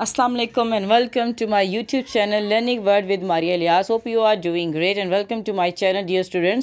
Aslam and welcome to my YouTube channel learning word with Maria Maria Elias. Hope you are doing great and welcome to my channel dear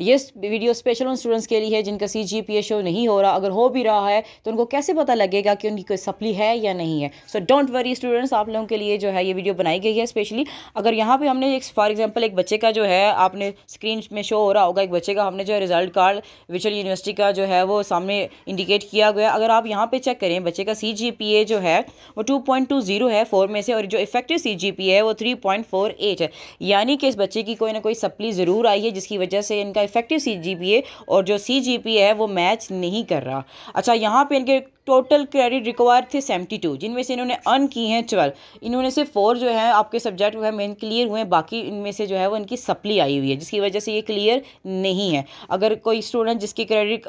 ये video special उन students के लिए है जिनका सी G P A show नहीं हो रहा अगर हो भी रहा है तो उनको कैसे पता लगेगा कि उनकी कोई सप्ली है या नहीं है सो डोंट वरी स्टूडेंट्स आप लोगों के लिए जो है ये वीडियो बनाई गई है स्पेशली अगर यहाँ पर हमने एक फॉर एग्जाम्पल एक बच्चे का जो है आपने स्क्रीन में शो हो रहा होगा एक बच्चे का हमने जो है रिजल्ट कार्ड विचल यूनिवर्सिटी का जो है वो सामने इंडिकेट किया गया अगर आप यहाँ पर चेक करें बच्चे का सी जी पी ए जो है वो two point two two zero है फोर में से और जो इफेक्टिव सी जी पी है वो थ्री पॉइंट फोर एट है यानी कि इस बच्चे की कोई ना कोई सप्ली ज़रूर आई है जिसकी वजह से इनका इफेक्टिव सी जी पी और जो सी जी पी है वो मैच नहीं कर रहा अच्छा यहाँ पर इनके टोटल क्रेडिट रिक्वायर थे सेवेंटी टू जिनमें से इन्होंने अर्न किए हैं ट्वेल्व इन्होंने से फोर जो है आपके सब्जेक्ट वह मेन क्लियर हुए हैं बाकी इनमें से जो है वो इनकी सप्ली आई हुई है जिसकी वजह से ये क्लियर नहीं है अगर कोई स्टूडेंट जिसकी क्रेडिट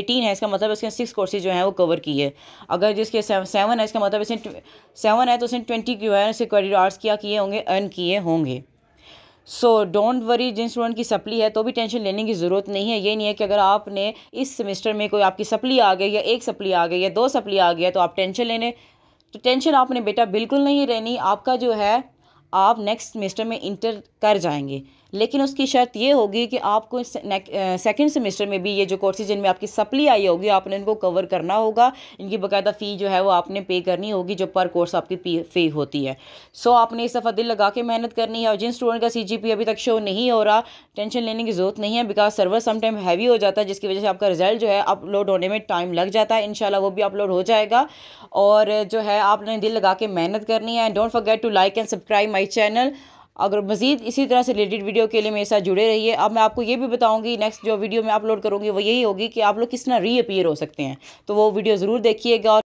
एटीन है इसका मतलब उसने सिक्स कोर्सेज जो है वो कवर किए अगर जिसके सेवन है इसका मतलब इसने सेवन है तो उसने ट्वेंटी जो है उसे क्रेडिट आर्ट्स क्या किए होंगे अर्न किए होंगे सो डोंट वरी जिन स्टूडेंट की सप्ली है तो भी टेंशन लेने की ज़रूरत नहीं है ये नहीं है कि अगर आपने इस सेमेस्टर में कोई आपकी सप्ली आ गई या एक सप्ली आ गई या दो सप्ली आ गई है तो आप टेंशन लेने तो टेंशन आपने बेटा बिल्कुल नहीं रहनी आपका जो है आप नेक्स्ट सेमेस्टर में इंटर कर जाएंगे लेकिन उसकी शर्त ये होगी कि आपको सेकेंड सेमेस्टर में भी ये जो कोर्सेज जिनमें आपकी सप्ली आई होगी आपने इनको कवर करना होगा इनकी बाकायदा फ़ी जो है वो आपने पे करनी होगी जो पर कोर्स आपकी फ़ी होती है सो आपने इस दफ़ा दिल लगा के मेहनत करनी है और जिन स्टूडेंट का सी अभी तक शो नहीं हो रहा टेंशन लेने की ज़रूरत नहीं है बिकॉज सर्वर समटाइम हैवी हो जाता है जिसकी वजह से आपका रिजल्ट जो है अपलोड होने में टाइम लग जाता है इन वो भी अपलोड हो जाएगा और जो है आपने दिल लगा के मेहनत करनी है don't forget to like and subscribe my channel अगर मज़ीद इसी तरह से रिलेटेड वीडियो के लिए मेरे साथ जुड़े रहिए अब मैं आपको ये भी बताऊंगी नेक्स्ट जो वीडियो मैं अपलोड करूँगी वो यही होगी कि आप लोग किस तरह रीअपियर हो सकते हैं तो वो वीडियो ज़रूर देखिएगा